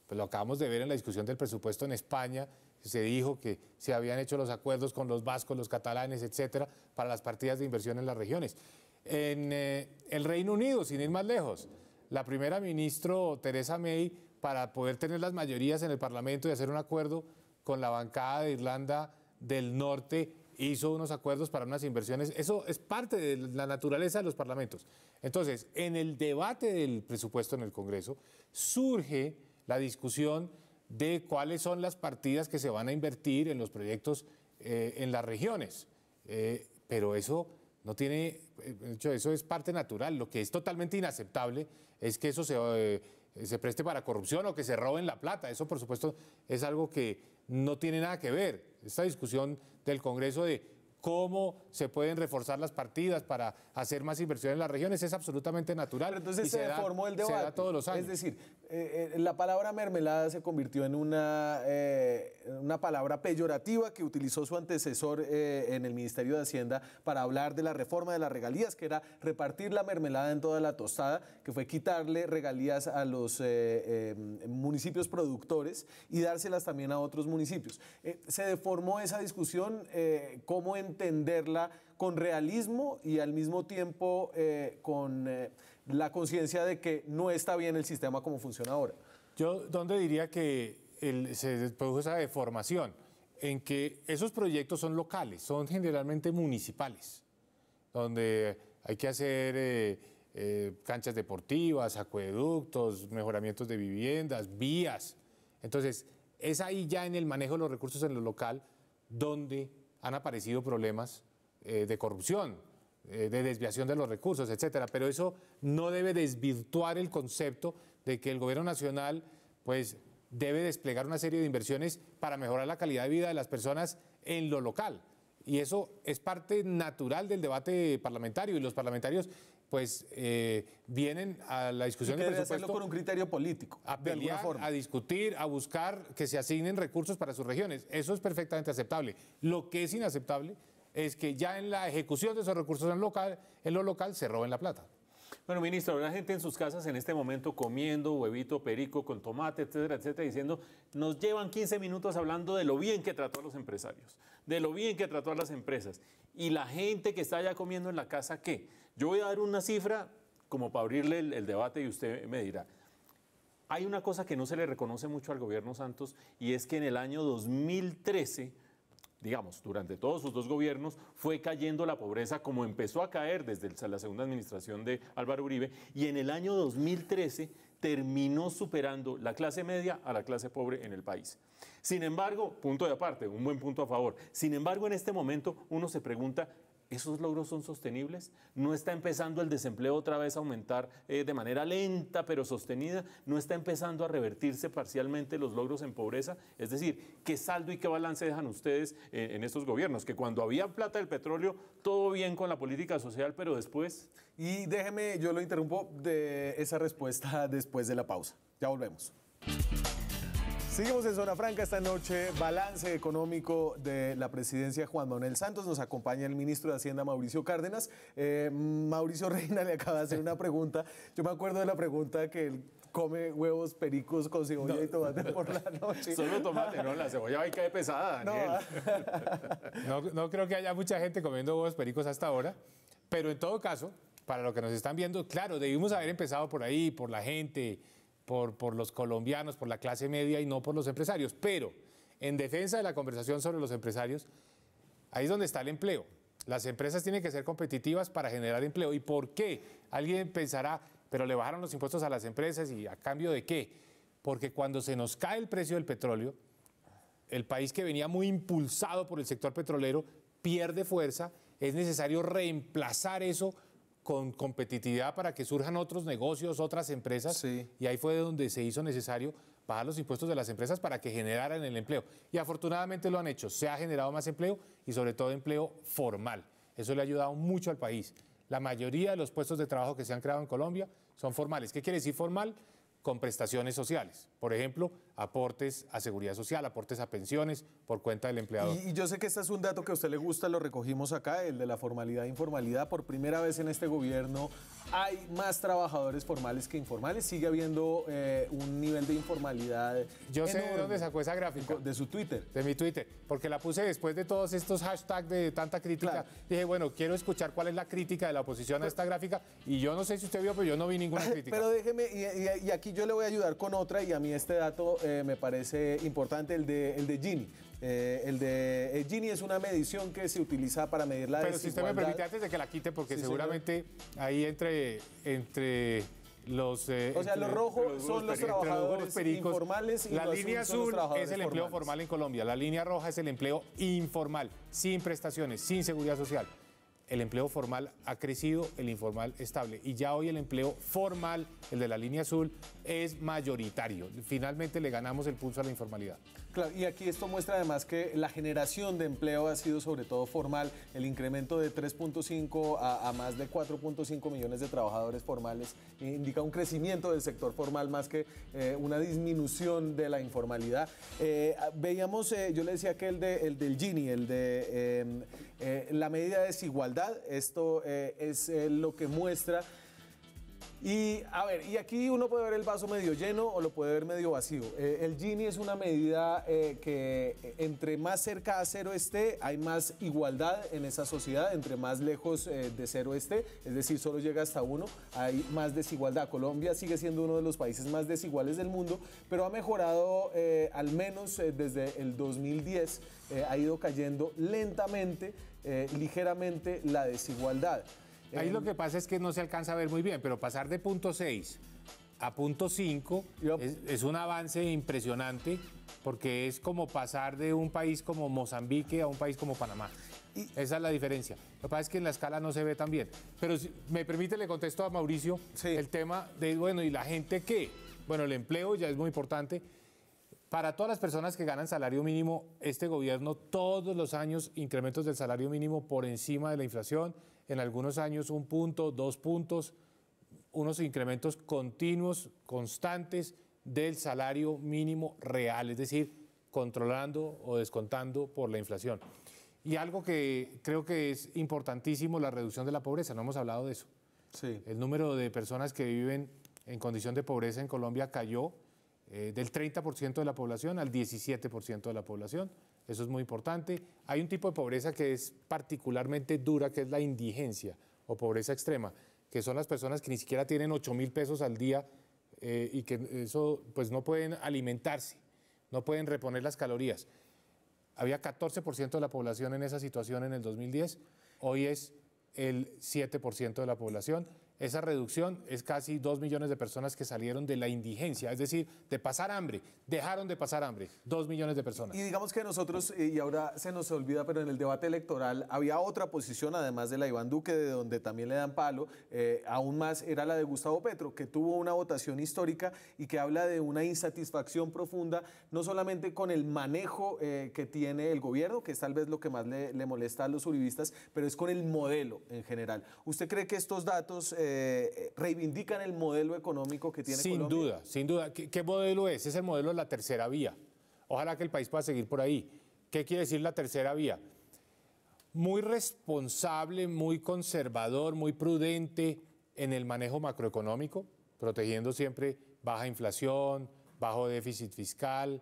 Pues lo acabamos de ver en la discusión del presupuesto en España, se dijo que se habían hecho los acuerdos con los vascos, los catalanes, etcétera, para las partidas de inversión en las regiones. En eh, el Reino Unido, sin ir más lejos, la primera ministra Teresa May, para poder tener las mayorías en el Parlamento y hacer un acuerdo con la bancada de Irlanda del Norte, hizo unos acuerdos para unas inversiones. Eso es parte de la naturaleza de los parlamentos. Entonces, en el debate del presupuesto en el Congreso, surge la discusión de cuáles son las partidas que se van a invertir en los proyectos eh, en las regiones. Eh, pero eso no tiene, eh, de hecho, eso es parte natural. Lo que es totalmente inaceptable es que eso se, se preste para corrupción o que se roben la plata. Eso, por supuesto, es algo que no tiene nada que ver. Esta discusión del Congreso de cómo se pueden reforzar las partidas para hacer más inversión en las regiones, es absolutamente natural. Pero entonces se, se deformó el debate. Se da todos los años. Es decir, eh, eh, la palabra mermelada se convirtió en una, eh, una palabra peyorativa que utilizó su antecesor en el Ministerio de Hacienda para hablar de la reforma de las regalías, que era repartir la mermelada en toda la tostada, que fue quitarle regalías a los municipios productores y dárselas también a otros municipios. se deformó esa discusión, como en entenderla con realismo y al mismo tiempo eh, con eh, la conciencia de que no está bien el sistema como funciona ahora. Yo, ¿dónde diría que se produjo esa deformación? En que esos proyectos son locales, son generalmente municipales, donde hay que hacer eh, canchas deportivas, acueductos, mejoramientos de viviendas, vías. Entonces, es ahí ya en el manejo de los recursos en lo local donde han aparecido problemas eh, de corrupción, eh, de desviación de los recursos, etcétera. Pero eso no debe desvirtuar el concepto de que el gobierno nacional, pues, debe desplegar una serie de inversiones para mejorar la calidad de vida de las personas en lo local. Y eso es parte natural del debate parlamentario y los parlamentarios pues eh, vienen a la discusión del presupuesto. Hacerlo con un criterio político, a de alguna forma. a discutir, a buscar que se asignen recursos para sus regiones. Eso es perfectamente aceptable. Lo que es inaceptable es que ya en la ejecución de esos recursos en, local, en lo local se roben la plata. Bueno, ministro, la gente en sus casas en este momento comiendo huevito perico con tomate, etcétera, etcétera, diciendo, nos llevan 15 minutos hablando de lo bien que trató a los empresarios de lo bien que trató a las empresas. Y la gente que está allá comiendo en la casa, ¿qué? Yo voy a dar una cifra como para abrirle el, debate y usted me dirá. Hay una cosa que no se le reconoce mucho al gobierno Santos y es que en el año 2013 digamos, durante todos sus dos gobiernos, fue cayendo la pobreza como empezó a caer desde la segunda administración de Álvaro Uribe, y en el año 2013 terminó superando la clase media a la clase pobre en el país. Sin embargo, punto de aparte, un buen punto a favor, sin embargo en este momento uno se pregunta ¿Esos logros son sostenibles? ¿No está empezando el desempleo otra vez a aumentar eh, de manera lenta pero sostenida? ¿No está empezando a revertirse parcialmente los logros en pobreza? Es decir, ¿qué saldo y qué balance dejan ustedes eh, en estos gobiernos? Que cuando había plata del petróleo, todo bien con la política social, pero después... Y déjeme, yo lo interrumpo de esa respuesta después de la pausa. Ya volvemos. Seguimos en Zona Franca esta noche. Balance económico de la presidencia Juan Manuel Santos. Nos acompaña el ministro de Hacienda Mauricio Cárdenas. Eh, Mauricio Reina le acaba de hacer una pregunta. Yo me acuerdo de la pregunta que él come huevos pericos con cebolla y tomate por la noche. Solo tomate, no, la cebolla va y cae pesada, No. creo que haya mucha gente comiendo huevos pericos hasta ahora. Pero en todo caso, para lo que nos están viendo, claro, debimos haber empezado por ahí, por la gente, por, por los colombianos, por la clase media y no por los empresarios. Pero en defensa de la conversación sobre los empresarios, ahí es donde está el empleo. Las empresas tienen que ser competitivas para generar empleo. ¿Y por qué? Alguien pensará, pero le bajaron los impuestos a las empresas y a cambio de qué? Porque cuando se nos cae el precio del petróleo, el país que venía muy impulsado por el sector petrolero pierde fuerza. Es necesario reemplazar eso con competitividad para que surjan otros negocios, otras empresas. Y ahí fue donde se hizo necesario bajar los impuestos de las empresas para que generaran el empleo. Y afortunadamente lo han hecho. Se ha generado más empleo y sobre todo empleo formal. Eso le ha ayudado mucho al país. La mayoría de los puestos de trabajo que se han creado en Colombia son formales. ¿Qué quiere decir formal? Con prestaciones sociales. Por ejemplo, aportes a seguridad social, aportes a pensiones por cuenta del empleador. Y, yo sé que este es un dato que a usted le gusta, lo recogimos acá, el de la formalidad e informalidad. Por primera vez en este gobierno hay más trabajadores formales que informales. Sigue habiendo eh, un nivel de informalidad. Yo sé de dónde sacó esa gráfica. De su Twitter. De mi Twitter, porque la puse después de todos estos hashtags de tanta crítica. Dije, bueno, quiero escuchar cuál es la crítica de la oposición a esta gráfica. Y yo no sé si usted vio, pero yo no vi ninguna <laughs> crítica. Pero déjeme, y aquí yo le voy a ayudar con otra y a mí este dato eh, me parece importante, el de, el de Gini. Eh, el de eh, Gini es una medición que se utiliza para medir la Pero desigualdad. Pero si usted me permite, antes de que la quite, porque seguramente ahí entre... entre los o sea los rojos son los trabajadores pericos, informales y la línea azul, es el empleo formal en Colombia la línea roja es el empleo informal sin prestaciones sin seguridad social el empleo formal ha crecido, el informal estable. Y ya hoy el empleo formal, el de la línea azul, es mayoritario. Finalmente le ganamos el pulso a la informalidad. Claro, y aquí esto muestra además que la generación de empleo ha sido sobre todo formal. El incremento de 3.5 a, más de 4.5 millones de trabajadores formales indica un crecimiento del sector formal más que eh, una disminución de la informalidad. Eh, veíamos, eh, yo le decía que el, el del Gini, el de eh, la medida de desigualdad, esto eh, es eh, lo que muestra. Y a ver, y aquí uno puede ver el vaso medio lleno o lo puede ver medio vacío. el Gini es una medida que entre más cerca a cero esté, hay más igualdad en esa sociedad, entre más lejos de cero esté, es decir, solo llega hasta uno, hay más desigualdad. Colombia sigue siendo uno de los países más desiguales del mundo, pero ha mejorado al menos desde el 2010, ha ido cayendo lentamente. Eh, ligeramente la desigualdad. Ahí lo que pasa es que no se alcanza a ver muy bien, pero pasar de punto 6 a punto 5 es, un avance impresionante porque es como pasar de un país como Mozambique a un país como Panamá. Esa es la diferencia. Lo que pasa es que en la escala no se ve tan bien. Pero me permite, le contesto a Mauricio el tema de, bueno, ¿y la gente qué? Bueno, el empleo ya es muy importante para todas las personas que ganan salario mínimo, este gobierno todos los años incrementos del salario mínimo por encima de la inflación, en algunos años un punto, dos puntos, unos incrementos continuos, constantes del salario mínimo real, es decir, controlando o descontando por la inflación. Y algo que creo que es importantísimo, la reducción de la pobreza, no hemos hablado de eso. Sí. El número de personas que viven en condición de pobreza en Colombia cayó eh, del 30% de la población al 17% de la población. Eso es muy importante. Hay un tipo de pobreza que es particularmente dura, que es la indigencia o pobreza extrema, que son las personas que ni siquiera tienen 8 mil pesos al día eh, y que eso pues no pueden alimentarse, no pueden reponer las calorías. Había 14% de la población en esa situación en el 2010, hoy es el 7% de la población esa reducción es casi dos millones de personas que salieron de la indigencia, es decir, de pasar hambre, dejaron de pasar hambre, dos millones de personas. Y digamos que nosotros, eh, y ahora se nos olvida, pero en el debate electoral había otra posición, además de la Iván Duque, de donde también le dan palo, eh, aún más era la de Gustavo Petro, que tuvo una votación histórica y que habla de una insatisfacción profunda, no solamente con el manejo eh, que tiene el gobierno, que es tal vez lo que más le, molesta a los uribistas, pero es con el modelo en general. ¿Usted cree que estos datos... Eh, reivindican el modelo económico que tiene sin Colombia. Sin duda, sin duda. ¿Qué, ¿Qué, modelo es? Es el modelo de la tercera vía. Ojalá que el país pueda seguir por ahí. ¿Qué quiere decir la tercera vía? Muy responsable, muy conservador, muy prudente en el manejo macroeconómico, protegiendo siempre baja inflación, bajo déficit fiscal,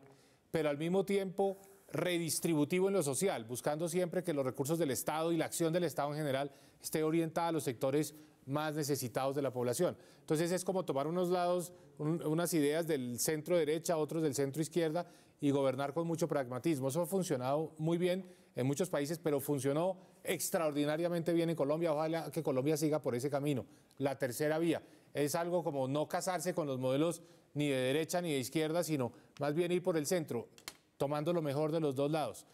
pero al mismo tiempo redistributivo en lo social, buscando siempre que los recursos del Estado y la acción del Estado en general esté orientada a los sectores más necesitados de la población. Entonces es como tomar unos lados, unas ideas del centro derecha, otros del centro izquierda y gobernar con mucho pragmatismo. Eso ha funcionado muy bien en muchos países, pero funcionó extraordinariamente bien en Colombia. Ojalá que Colombia siga por ese camino. La tercera vía es algo como no casarse con los modelos ni de derecha ni de izquierda, sino más bien ir por el centro, tomando lo mejor de los dos lados.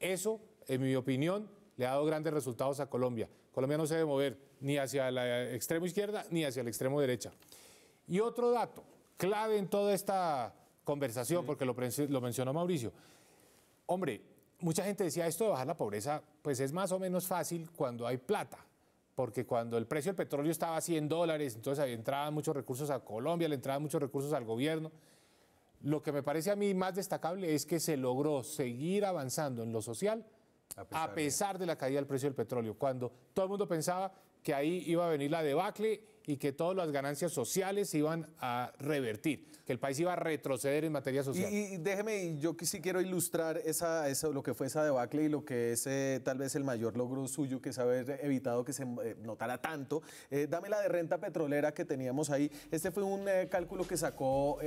Eso, en mi opinión, le ha dado grandes resultados a Colombia. Colombia no se debe mover ni hacia la extremo izquierda ni hacia el extremo derecha. Y otro dato, clave en toda esta conversación, porque lo, mencionó Mauricio. Hombre, mucha gente decía esto de bajar la pobreza, pues es más o menos fácil cuando hay plata, porque cuando el precio del petróleo estaba a 100 dólares, entonces entraban muchos recursos a Colombia, le entraban muchos recursos al gobierno. Lo que me parece a mí más destacable es que se logró seguir avanzando en lo social a pesar, de la caída del precio del petróleo, cuando todo el mundo pensaba que ahí iba a venir la debacle y que todas las ganancias sociales iban a revertir, que el país iba a retroceder en materia social. Y, déjeme, yo sí quiero ilustrar lo que fue esa debacle y lo que es eh, tal vez el mayor logro suyo, que es haber evitado que se eh, notara tanto. Eh, dame la de renta petrolera que teníamos ahí. Este fue un cálculo que sacó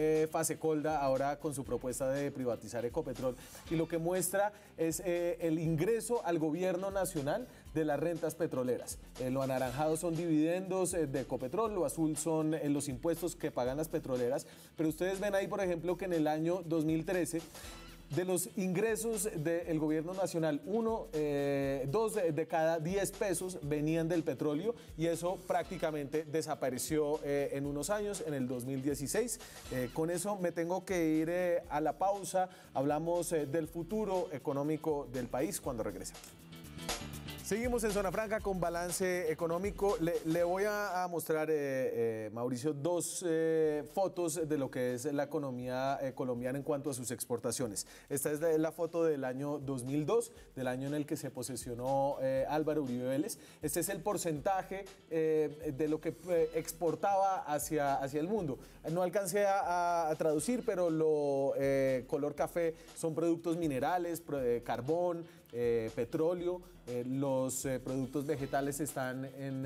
colda ahora con su propuesta de privatizar Ecopetrol y lo que muestra es el ingreso al gobierno nacional de las rentas petroleras. Eh, lo anaranjado son dividendos eh, de Ecopetrol, lo azul son eh, los impuestos que pagan las petroleras, pero ustedes ven ahí, por ejemplo, que en el año 2013 de los ingresos del gobierno nacional, uno, dos de, cada 10 pesos venían del petróleo y eso prácticamente desapareció en unos años, en el 2016. con eso me tengo que ir a la pausa. Hablamos del futuro económico del país cuando regresemos. Seguimos en Zona Franca con balance económico. Le, voy a, mostrar, eh, eh, Mauricio, dos eh, fotos de lo que es la economía colombiana en cuanto a sus exportaciones. Esta es la, foto del año 2002, del año en el que se posesionó Álvaro Uribe Vélez. Este es el porcentaje de lo que exportaba hacia, hacia el mundo. No alcancé a traducir, pero lo color café son productos minerales, eh, carbón, eh, petróleo, eh, los productos vegetales están en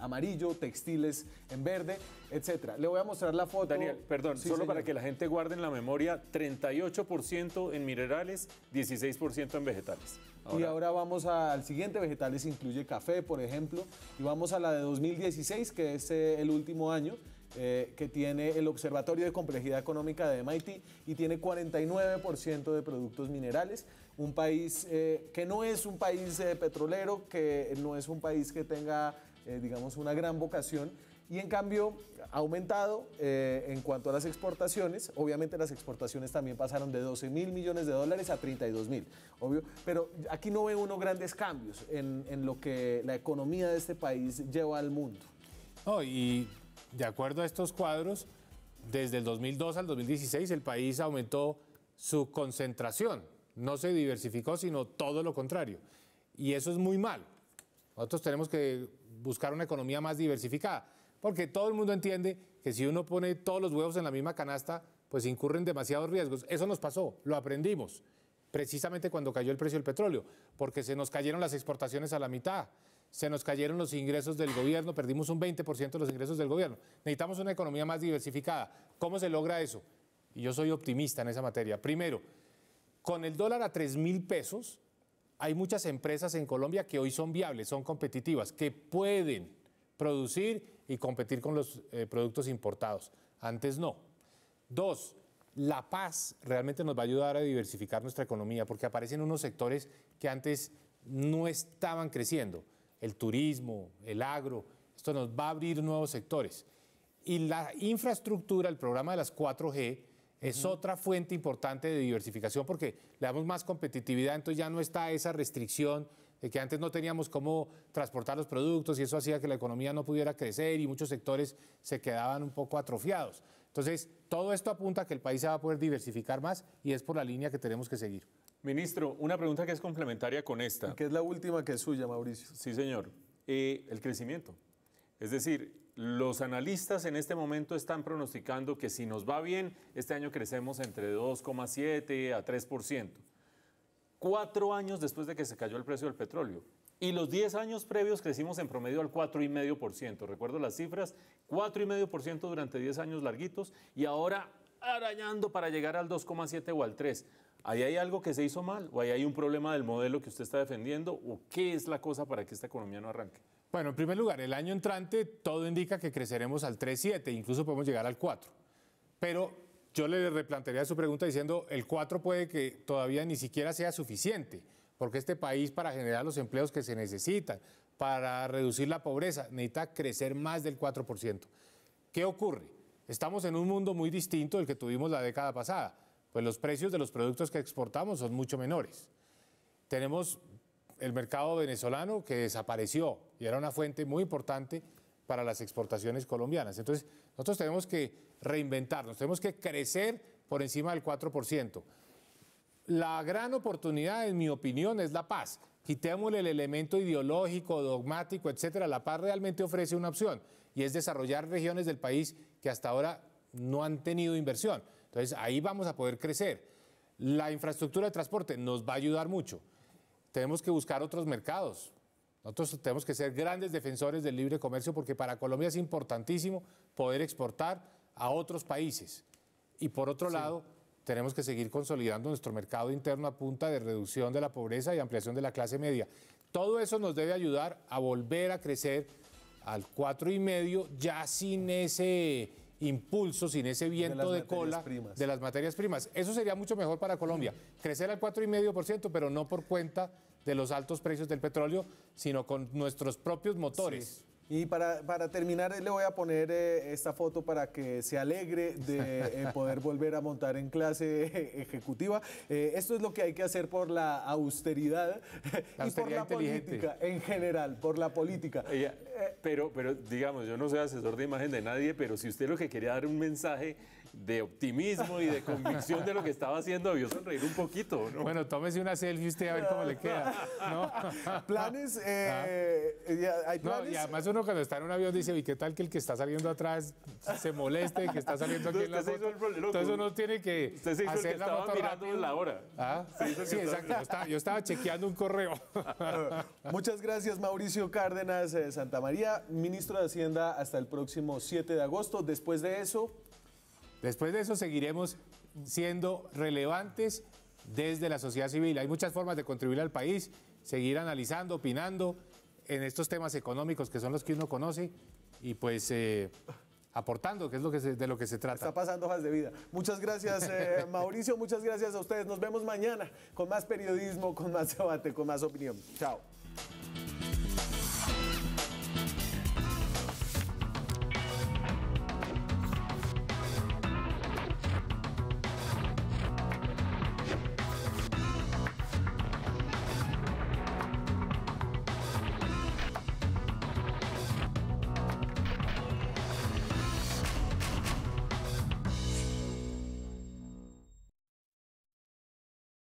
amarillo, textiles en verde, etcétera. Le voy a mostrar la foto. Daniel, perdón, solo para que la gente guarde en la memoria, 38% en minerales, 16% en vegetales. Y ahora vamos al siguiente, vegetales incluye café, por ejemplo, y vamos a la de 2016, que es el último año. Eh, que tiene el Observatorio de Complejidad Económica de MIT y tiene 49% de productos minerales. Un país eh, que no es un país eh, petrolero, que no es un país que tenga, digamos, una gran vocación. Y en cambio, ha aumentado en cuanto a las exportaciones. Obviamente las exportaciones también pasaron de 12 mil millones de dólares a 32 mil, obvio. Pero aquí no ve uno grandes cambios en, lo que la economía de este país lleva al mundo. No, y de acuerdo a estos cuadros, desde el 2002 al 2016 el país aumentó su concentración, no se diversificó, sino todo lo contrario. Y eso es muy mal. Nosotros tenemos que buscar una economía más diversificada, porque todo el mundo entiende que si uno pone todos los huevos en la misma canasta, pues incurren demasiados riesgos. Eso nos pasó, lo aprendimos, precisamente cuando cayó el precio del petróleo, porque se nos cayeron las exportaciones a la mitad, se nos cayeron los ingresos del gobierno, perdimos un 20% de los ingresos del gobierno. Necesitamos una economía más diversificada. ¿Cómo se logra eso? Y yo soy optimista en esa materia. Primero, con el dólar a 3 mil pesos, hay muchas empresas en Colombia que hoy son viables, son competitivas, que pueden producir y competir con los eh, productos importados. Antes no. Dos, la paz realmente nos va a ayudar a diversificar nuestra economía porque aparecen unos sectores que antes no estaban creciendo el turismo, el agro, esto nos va a abrir nuevos sectores. Y la infraestructura, el programa de las 4G, es otra fuente importante de diversificación porque le damos más competitividad, entonces ya no está esa restricción de que antes no teníamos cómo transportar los productos y eso hacía que la economía no pudiera crecer y muchos sectores se quedaban un poco atrofiados. Entonces, todo esto apunta a que el país se va a poder diversificar más y es por la línea que tenemos que seguir. Ministro, una pregunta que es complementaria con esta. Que es la última que es suya, Mauricio. Sí, señor. Eh, el crecimiento. Es decir, los analistas en este momento están pronosticando que si nos va bien, este año crecemos entre 2,7 a 3%. Cuatro años después de que se cayó el precio del petróleo. Y los 10 años previos crecimos en promedio al 4,5%. Recuerdo las cifras, 4,5% durante 10 años larguitos y ahora arañando para llegar al 2,7 o al 3. ¿Ahí hay algo que se hizo mal? ¿O ahí hay un problema del modelo que usted está defendiendo? ¿O qué es la cosa para que esta economía no arranque? Bueno, en primer lugar, el año entrante todo indica que creceremos al 3,7, incluso podemos llegar al 4. Pero yo le replantearía su pregunta diciendo, el 4 puede que todavía ni siquiera sea suficiente porque este país para generar los empleos que se necesitan, para reducir la pobreza, necesita crecer más del 4%. ¿Qué ocurre? Estamos en un mundo muy distinto del que tuvimos la década pasada, pues los precios de los productos que exportamos son mucho menores. Tenemos el mercado venezolano que desapareció y era una fuente muy importante para las exportaciones colombianas. Entonces, nosotros tenemos que reinventarnos, tenemos que crecer por encima del 4% la gran oportunidad, en mi opinión, es la paz. Quitémosle el elemento ideológico, dogmático, etcétera. La paz realmente ofrece una opción y es desarrollar regiones del país que hasta ahora no han tenido inversión. Entonces ahí vamos a poder crecer. La infraestructura de transporte nos va a ayudar mucho. Tenemos que buscar otros mercados. Nosotros tenemos que ser grandes defensores del libre comercio porque para Colombia es importantísimo poder exportar a otros países. Y por otro lado, tenemos que seguir consolidando nuestro mercado interno a punta de reducción de la pobreza y ampliación de la clase media. Todo eso nos debe ayudar a volver a crecer al cuatro y medio ya sin ese impulso, sin ese viento de, cola de las materias primas. Eso sería mucho mejor para Colombia, mm. crecer al 4,5%, pero no por cuenta de los altos precios del petróleo, sino con nuestros propios motores. Y para, terminar, eh, le voy a poner eh, esta foto para que se alegre de <laughs> eh, poder volver a montar en clase <laughs> ejecutiva. esto es lo que hay que hacer por la austeridad, y por la política en general, por la política. pero, pero digamos, yo no soy asesor de imagen de nadie, pero si usted lo que quería dar un mensaje de optimismo y de convicción de lo que estaba haciendo, vio sonreír un poquito. Bueno, tómese una selfie usted a ver cómo le queda. <laughs> Planes, eh, ah. eh, hay planes. No, y además uno cuando está en un avión dice, ¿y qué tal que el que está saliendo atrás se moleste, que está saliendo aquí en la foto? Entonces uno tiene que usted se hizo hacer el que estaba mirando la hora. ¿Ah? sí, exacto. Yo estaba, yo estaba, chequeando un correo. <laughs> Muchas gracias, Mauricio Cárdenas de eh, Santa María, ministro de Hacienda hasta el próximo 7 de agosto. Después de eso, Después de eso seguiremos siendo relevantes desde la sociedad civil. Hay muchas formas de contribuir al país, seguir analizando, opinando en estos temas económicos que son los que uno conoce y pues eh, aportando, que es de lo que se trata. Está pasando hojas de vida. Muchas gracias eh, <laughs> Mauricio, muchas gracias a ustedes. Nos vemos mañana con más periodismo, con más debate, con más opinión. Chao.